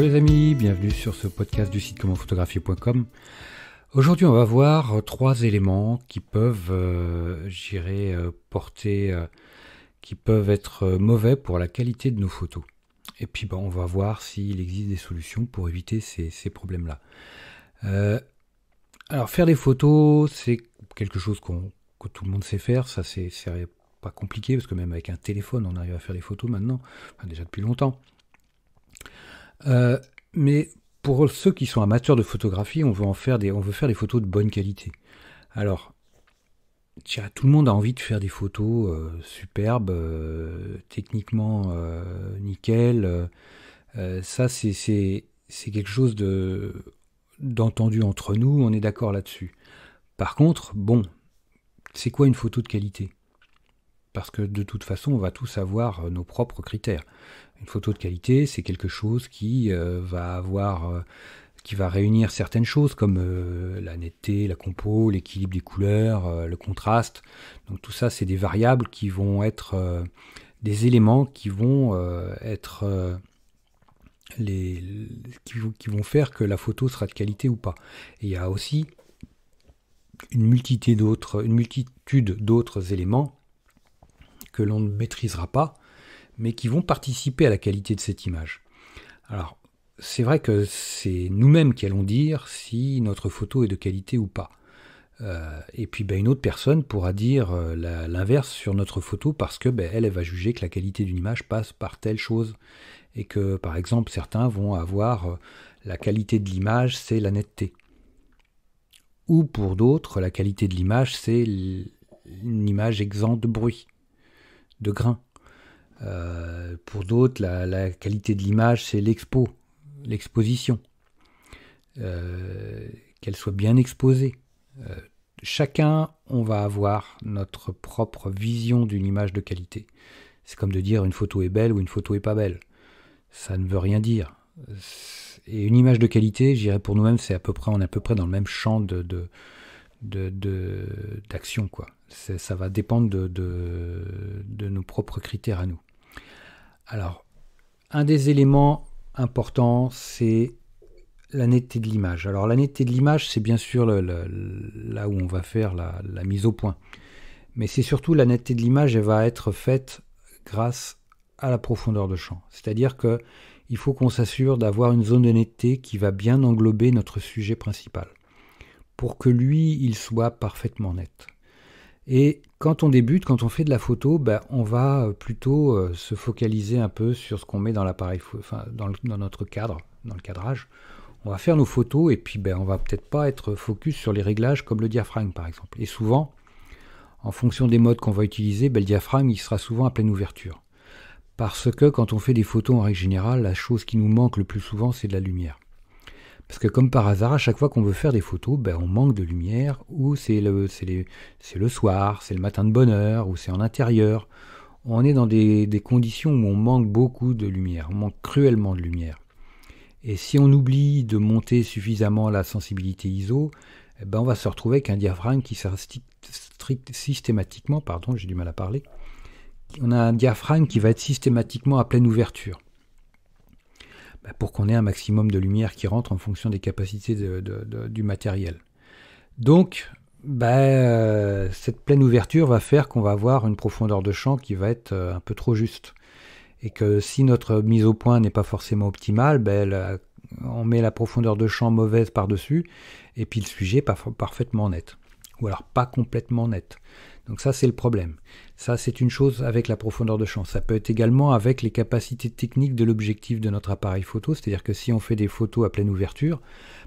Bonjour les amis, bienvenue sur ce podcast du site commentphotographier.com. Aujourd'hui, on va voir euh, trois éléments qui peuvent, euh, j'irai euh, porter, qui peuvent être mauvais pour la qualité de nos photos. Et puis, ben, on va voir s'il existe des solutions pour éviter ces, problèmes-là. alors, faire des photos, c'est quelque chose qu'on, que tout le monde sait faire. Ça, c'est, pas compliqué parce que même avec un téléphone, on arrive à faire des photos maintenant, déjà depuis longtemps. Euh, mais pour ceux qui sont amateurs de photographie, on veut, en faire des, on veut faire des photos de bonne qualité. Alors, tiens, tout le monde a envie de faire des photos euh, superbes, euh, techniquement nickel. ça, c'est quelque chose de d'entendu entre nous, on est d'accord là-dessus. Par contre, bon, c'est quoi une photo de qualité parce que de toute façon, on va tous avoir euh, nos propres critères. Une photo de qualité, c'est quelque chose qui euh, va avoir, euh, qui va réunir certaines choses comme la netteté, la compo, l'équilibre des couleurs, le contraste. Donc tout ça, c'est des variables qui vont être des éléments qui vont être les, qui, vont faire que la photo sera de qualité ou pas. il y a aussi une multitude d'autres éléments que l'on ne maîtrisera pas, mais qui vont participer à la qualité de cette image. Alors, c'est vrai que c'est nous-mêmes qui allons dire si notre photo est de qualité ou pas. Euh, et puis ben, une autre personne pourra dire euh, l'inverse sur notre photo parce que ben, elle, va juger que la qualité d'une image passe par telle chose. Et que par exemple certains vont avoir euh, la qualité de l'image, c'est la netteté. Ou pour d'autres, la qualité de l'image, c'est une image exempte de bruit de grain. Euh, pour d'autres, la, qualité de l'image, c'est l'expo, l'exposition. Euh, qu'elle soit bien exposée. Euh, chacun, on va avoir notre propre vision d'une image de qualité. C'est comme de dire une photo est belle ou une photo est pas belle. Ça ne veut rien dire. Et une image de qualité, j'irais pour nous-mêmes, c'est à peu près, on est à peu près dans le même champ de, d'action, de, d'action quoi. Ça va dépendre de, de, nos propres critères à nous. Alors, un des éléments importants, c'est la netteté de l'image. Alors, la netteté de l'image, c'est bien sûr là où on va faire la, la mise au point. Mais c'est surtout la netteté de l'image, elle va être faite grâce à la profondeur de champ. C'est-à-dire que il faut qu'on s'assure d'avoir une zone de netteté qui va bien englober notre sujet principal pour que lui, il soit parfaitement net. Et quand on débute, quand on fait de la photo, ben, on va euh, plutôt euh, se focaliser un peu sur ce qu'on met dans l'appareil, dans, notre cadre, dans le cadrage. On va faire nos photos et puis ben, on va peut-être pas être focus sur les réglages comme le diaphragme par exemple. Et souvent, en fonction des modes qu'on va utiliser, ben, le diaphragme il sera souvent à pleine ouverture. Parce que quand on fait des photos en règle générale, la chose qui nous manque le plus souvent, c'est de la lumière. Parce que comme par hasard, à chaque fois qu'on veut faire des photos, ben, on manque de lumière, ou c'est le, le soir, c'est le matin de bonne heure, ou c'est en intérieur. On est dans des, conditions où on manque beaucoup de lumière, on manque cruellement de lumière. Et si on oublie de monter suffisamment la sensibilité ISO, eh ben on va se retrouver avec diaphragme qui sert systématiquement, pardon, j'ai du mal à parler, on a un diaphragme qui va être systématiquement à pleine ouverture. Bah, pour qu'on ait un maximum de lumière qui rentre en fonction des capacités du matériel. Donc, bah, euh, cette pleine ouverture va faire qu'on va avoir une profondeur de champ qui va être euh, un peu trop juste. Et que si notre mise au point n'est pas forcément optimale, bah, on met la profondeur de champ mauvaise par-dessus, et puis le sujet parfaitement net. Ou alors pas complètement net. Donc ça, c'est le problème. Ça, c'est une chose avec la profondeur de champ. Ça peut être également avec les capacités techniques de l'objectif de notre appareil photo. C'est-à-dire que si on fait des photos à pleine ouverture,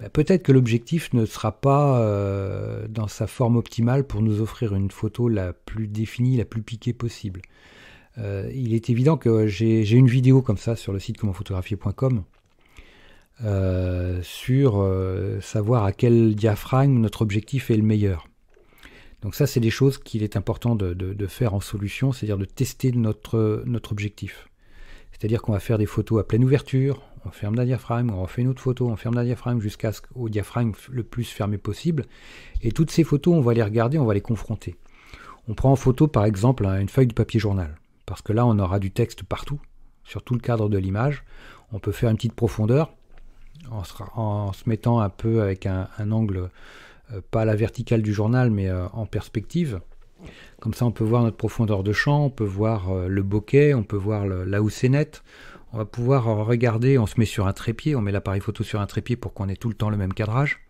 bah, peut-être que l'objectif ne sera pas euh, dans sa forme optimale pour nous offrir une photo la plus définie, la plus piquée possible. Euh, il est évident que j'ai une vidéo comme ça sur le site commentphotographier.com euh, sur savoir à quel diaphragme notre objectif est le meilleur. Donc ça, c'est des choses qu'il est important de, faire en solution, c'est-à-dire de tester notre, objectif. C'est-à-dire qu'on va faire des photos à pleine ouverture, on ferme la diaphragme, on refait une autre photo, on ferme la diaphragme jusqu'à diaphragme le plus fermé possible. Et toutes ces photos, on va les regarder, on va les confronter. On prend en photo par exemple une feuille de papier journal, parce que là on aura du texte partout, sur tout le cadre de l'image. On peut faire une petite profondeur en se, mettant un peu avec un angle euh, pas à la verticale du journal, mais euh, en perspective. Comme ça, on peut voir notre profondeur de champ, on peut voir euh, le bokeh, on peut voir là où c'est net. On va pouvoir regarder, on se met sur un trépied, on met l'appareil photo sur un trépied pour qu'on ait tout le temps le même cadrage.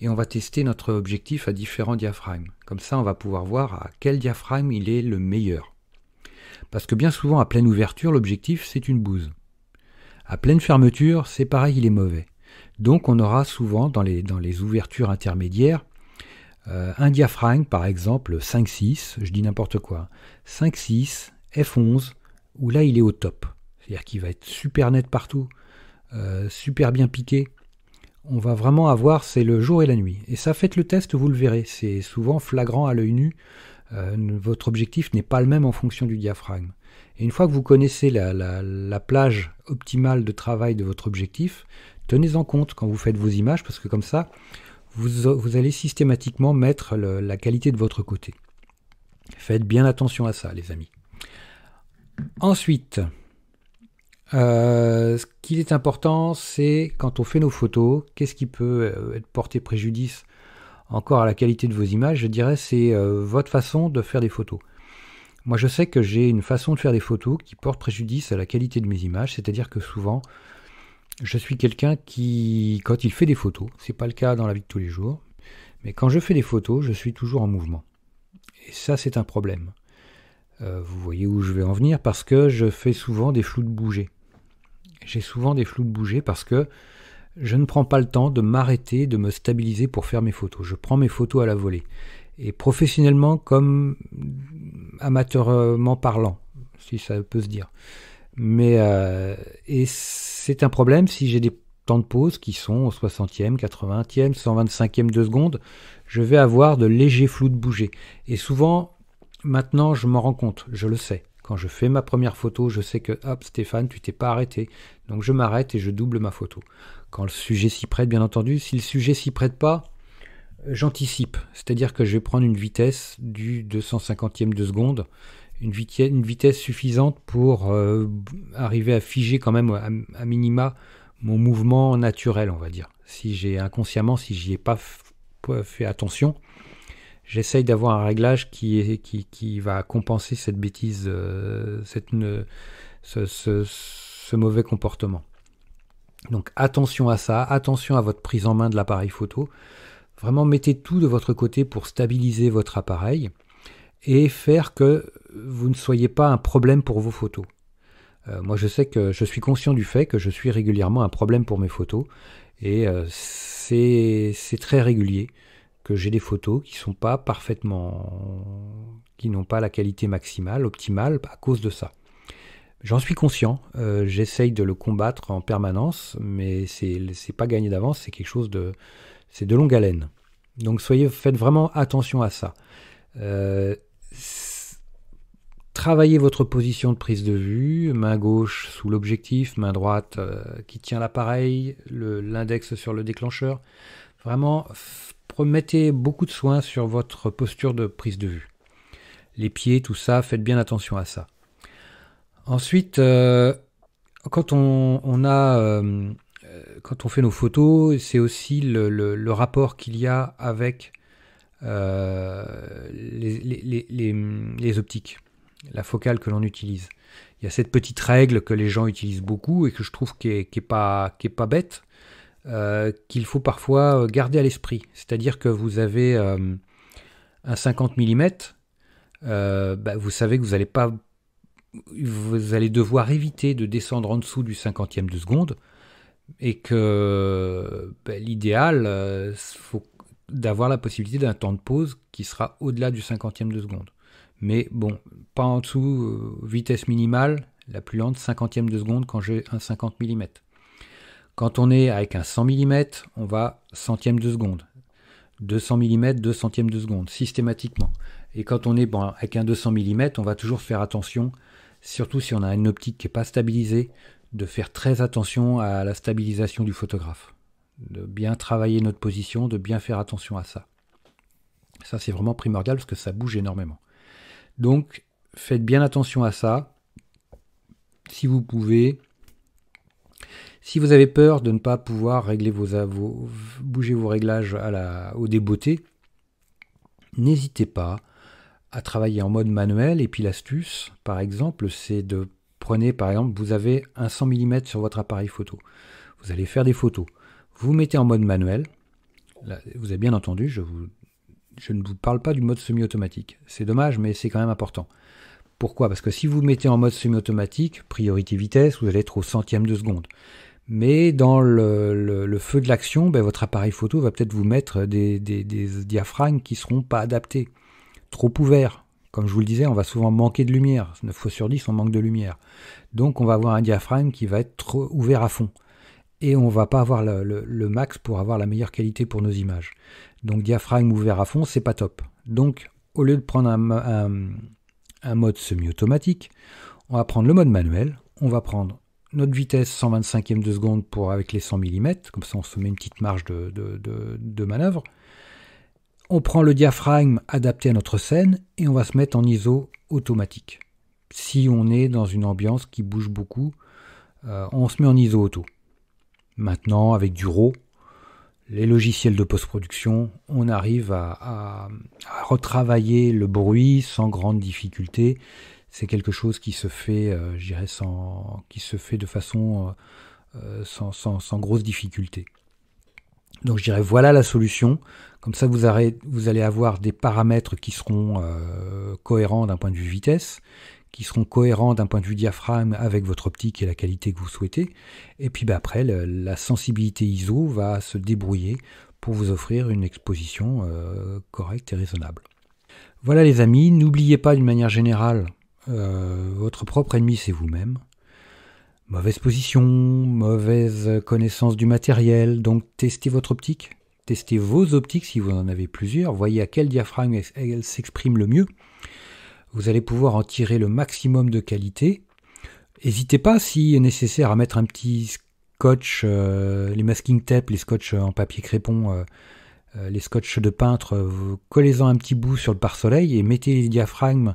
Et on va tester notre objectif à différents diaphragmes. Comme ça, on va pouvoir voir à quel diaphragme il est le meilleur. Parce que bien souvent, à pleine ouverture, l'objectif, c'est une bouse. À pleine fermeture, c'est pareil, il est mauvais. Donc on aura souvent dans les, dans les ouvertures intermédiaires euh, un diaphragme par exemple 5-6, je dis n'importe quoi, 5-6, F11, où là il est au top. C'est-à-dire qu'il va être super net partout, euh, super bien piqué. On va vraiment avoir, c'est le jour et la nuit. Et ça, fait le test, vous le verrez. C'est souvent flagrant à l'œil nu. Euh, votre objectif n'est pas le même en fonction du diaphragme. Et une fois que vous connaissez la plage optimale de travail de votre objectif, tenez-en compte quand vous faites vos images, parce que comme ça, vous, allez systématiquement mettre la qualité de votre côté. Faites bien attention à ça, les amis. Ensuite, euh, ce qui est important, c'est quand on fait nos photos, qu'est-ce qui peut euh, porter préjudice encore à la qualité de vos images Je dirais, c'est euh, votre façon de faire des photos. Moi, je sais que j'ai une façon de faire des photos qui porte préjudice à la qualité de mes images, c'est-à-dire que souvent, je suis quelqu'un qui, quand il fait des photos, c'est pas le cas dans la vie de tous les jours, mais quand je fais des photos, je suis toujours en mouvement. Et ça, c'est un problème. Euh, vous voyez où je vais en venir parce que je fais souvent des flous de bouger. J'ai souvent des flous de bouger parce que je ne prends pas le temps de m'arrêter, de me stabiliser pour faire mes photos. Je prends mes photos à la volée. Et professionnellement comme amateurment parlant, si ça peut se dire. Mais euh, et c'est un problème si j'ai des temps de pause qui sont au 60e, 80e, 125e de seconde, je vais avoir de légers flous de bouger. Et souvent, maintenant, je m'en rends compte, je le sais. Quand je fais ma première photo, je sais que hop, Stéphane, tu t'es pas arrêté. Donc je m'arrête et je double ma photo. Quand le sujet s'y prête, bien entendu. Si le sujet s'y prête pas, j'anticipe. C'est-à-dire que je vais prendre une vitesse du 250e de seconde une, vitesse, une suffisante pour euh, arriver à figer quand même à, minima mon mouvement naturel, on va dire. Si j'ai inconsciemment, si j'y ai pas fait attention, j'essaye d'avoir un réglage qui, est, qui, va compenser cette bêtise, euh, cette, ce mauvais comportement. Donc attention à ça, attention à votre prise en main de l'appareil photo. Vraiment mettez tout de votre côté pour stabiliser votre appareil et faire que vous ne soyez pas un problème pour vos photos. Euh, moi, je sais que je suis conscient du fait que je suis régulièrement un problème pour mes photos, et euh, c'est très régulier que j'ai des photos qui sont pas parfaitement, qui n'ont pas la qualité maximale, optimale, à cause de ça. J'en suis conscient, euh, j'essaye de le combattre en permanence, mais c'est pas gagné d'avance, c'est quelque chose de, c'est de longue haleine. Donc soyez, faites vraiment attention à ça. Euh, Travaillez votre position de prise de vue, main gauche sous l'objectif, main droite euh, qui tient l'appareil, l'index sur le déclencheur. Vraiment, mettez beaucoup de soin sur votre posture de prise de vue. Les pieds, tout ça, faites bien attention à ça. Ensuite, euh, euh, quand on, fait nos photos, c'est aussi le, rapport qu'il y a avec les optiques la focale que l'on utilise. Il y a cette petite règle que les gens utilisent beaucoup et que je trouve qui n'est pas, pas bête, euh, qu'il faut parfois garder à l'esprit. C'est-à-dire que vous avez euh, un 50 mm, euh, bah, vous savez que vous allez pas vous allez devoir éviter de descendre en dessous du 50 cinquantième de seconde et que bah, l'idéal, faut d'avoir la possibilité d'un temps de pause qui sera au-delà du 50 cinquantième de seconde. Mais bon, pas en dessous, euh, vitesse minimale, la plus lente, 50e de seconde quand j'ai un 50 mm. Quand on est avec un 100 mm, on va centième de seconde. 200 mm, 200 centièmes de seconde, systématiquement. Et quand on est bon, avec un 200 mm, on va toujours faire attention, surtout si on a une optique qui n'est pas stabilisée, de faire très attention à la stabilisation du photographe. De bien travailler notre position, de bien faire attention à ça. Ça, c'est vraiment primordial parce que ça bouge énormément. Donc faites bien attention à ça. Si vous pouvez, si vous avez peur de ne pas pouvoir régler vos, bouger vos réglages à la, au débeauté, n'hésitez pas à travailler en mode manuel. Et puis l'astuce, par exemple, c'est de prenez par exemple, vous avez un 100 mm sur votre appareil photo. Vous allez faire des photos. Vous mettez en mode manuel. vous avez bien entendu, je vous je ne vous parle pas du mode semi-automatique. C'est dommage, mais c'est quand même important. Pourquoi Parce que si vous mettez en mode semi-automatique, priorité vitesse, vous allez être au centième de seconde. Mais dans le, feu de l'action, ben, votre appareil photo va peut-être vous mettre des, des diaphragmes qui ne seront pas adaptés, trop ouverts. Comme je vous le disais, on va souvent manquer de lumière. 9 fois sur 10, on manque de lumière. Donc on va avoir un diaphragme qui va être trop ouvert à fond et on va pas avoir le, max pour avoir la meilleure qualité pour nos images. Donc diaphragme ouvert à fond, c'est pas top. Donc au lieu de prendre un, mode semi-automatique, on va prendre le mode manuel, on va prendre notre vitesse 125e de seconde pour, avec les 100 mm, comme ça on se met une petite marge de, manœuvre. On prend le diaphragme adapté à notre scène et on va se mettre en ISO automatique. Si on est dans une ambiance qui bouge beaucoup, euh, on se met en ISO auto. Maintenant, avec du RAW, les logiciels de post-production, on arrive à, retravailler le bruit sans grande difficulté. C'est quelque chose qui se fait, euh, je dirais, sans, qui se fait de façon euh, euh, sans, sans, sans, grosse difficulté. Donc je dirais voilà la solution. Comme ça, vous, aurez, vous allez avoir des paramètres qui seront cohérents d'un point de vue vitesse, qui seront cohérents d'un point de vue diaphragme avec votre optique et la qualité que vous souhaitez. Et puis bah, après, la sensibilité ISO va se débrouiller pour vous offrir une exposition euh, correcte et raisonnable. Voilà les amis, n'oubliez pas d'une manière générale, euh, votre propre ennemi c'est vous-même. Mauvaise position, mauvaise connaissance du matériel, donc testez votre optique, testez vos optiques si vous en avez plusieurs, voyez à quel diaphragme elle s'exprime le mieux. Vous allez pouvoir en tirer le maximum de qualité. N'hésitez pas, si nécessaire, à mettre un petit scotch, euh, les masking tape, les scotch en papier crépon, euh, euh, les scotch de peintre, collez-en un petit bout sur le pare-soleil et mettez les diaphragmes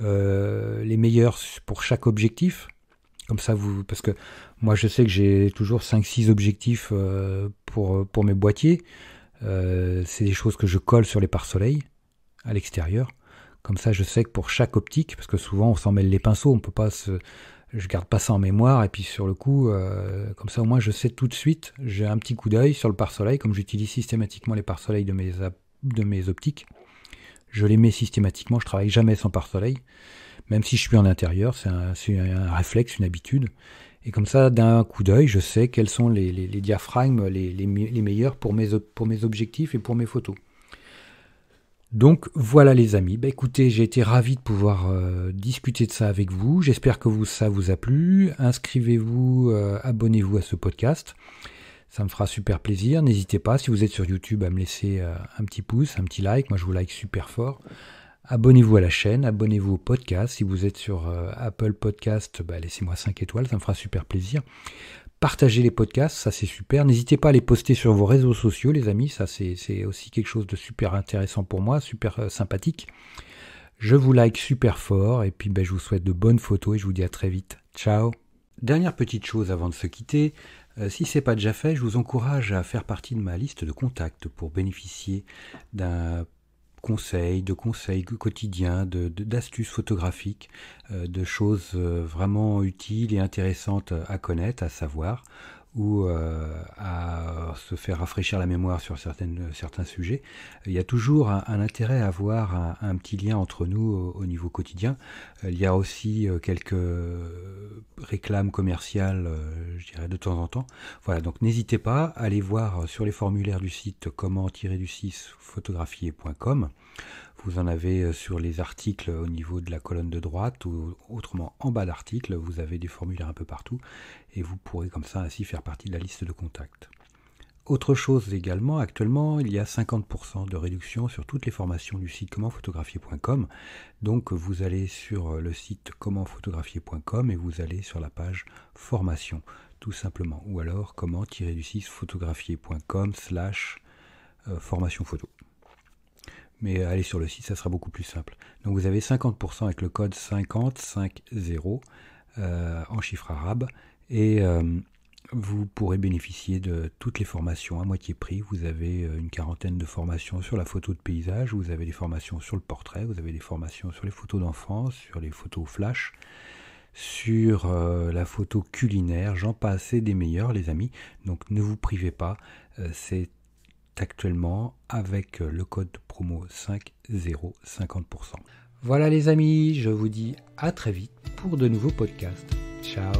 les meilleurs pour chaque objectif. Comme ça, vous, parce que moi, je sais que j'ai toujours 5-6 objectifs pour, pour mes boîtiers. C'est des choses que je colle sur les pare soleils à l'extérieur. Comme ça, je sais que pour chaque optique, parce que souvent on s'en mêle les pinceaux, on peut pas se, je garde pas ça en mémoire et puis sur le coup, euh, comme ça au moins je sais tout de suite. J'ai un petit coup d'œil sur le pare-soleil, comme j'utilise systématiquement les pare-soleils de mes de mes optiques. Je les mets systématiquement, je travaille jamais sans pare-soleil, même si je suis en intérieur, c'est un, réflexe, une habitude. Et comme ça, d'un coup d'œil, je sais quels sont les, diaphragmes les, les, meilleurs pour mes, pour mes objectifs et pour mes photos. Donc voilà les amis, bah, écoutez, j'ai été ravi de pouvoir euh, discuter de ça avec vous, j'espère que ça vous a plu, inscrivez-vous, euh, abonnez-vous à ce podcast, ça me fera super plaisir, n'hésitez pas, si vous êtes sur YouTube, à me laisser euh, un petit pouce, un petit like, moi je vous like super fort, abonnez-vous à la chaîne, abonnez-vous au podcast, si vous êtes sur Apple Podcast, bah, laissez-moi 5 étoiles, ça me fera super plaisir, Partagez les podcasts, ça c'est super. N'hésitez pas à les poster sur vos réseaux sociaux, les amis. Ça c'est aussi quelque chose de super intéressant pour moi, super euh, sympathique. Je vous like super fort et puis ben, je vous souhaite de bonnes photos et je vous dis à très vite. Ciao Dernière petite chose avant de se quitter, euh, si ce n'est pas déjà fait, je vous encourage à faire partie de ma liste de contacts pour bénéficier d'un conseils, de conseils quotidiens, d'astuces de, photographiques, euh, de choses euh, vraiment utiles et intéressantes à connaître, à savoir, ou euh, à se faire rafraîchir la mémoire sur certaines, certains sujets, il y a toujours un, intérêt à avoir un, petit lien entre nous au, niveau quotidien. Euh, il y a aussi euh, quelques réclames commerciales, je dirais, de temps en temps. Voilà, donc n'hésitez pas, à aller voir sur les formulaires du site comment-du-6 photographier.com vous en avez euh, sur les articles au niveau de la colonne de droite ou autrement en bas d'article, vous avez des formulaires un peu partout et vous pourrez comme ça ainsi faire partie de la liste de contacts. Autre chose également, actuellement il y a 50% de réduction sur toutes les formations du site commentphotographier.com. Donc vous allez sur euh, le site commentphotographier.com et vous allez sur la page formation tout simplement. Ou alors comment-du-6photographier.com slash euh, formation photo mais euh, allez sur le site, ça sera beaucoup plus simple. Donc vous avez 50% avec le code 5050 euh, en chiffre arabe et euh, vous pourrez bénéficier de toutes les formations à moitié prix. Vous avez une quarantaine de formations sur la photo de paysage, vous avez des formations sur le portrait, vous avez des formations sur les photos d'enfance, sur les photos flash, sur la photo culinaire. J'en passe des meilleurs, les amis. Donc ne vous privez pas. C'est actuellement avec euh, le code promo 5050%. Voilà les amis, je vous dis à très vite pour de nouveaux podcasts. Ciao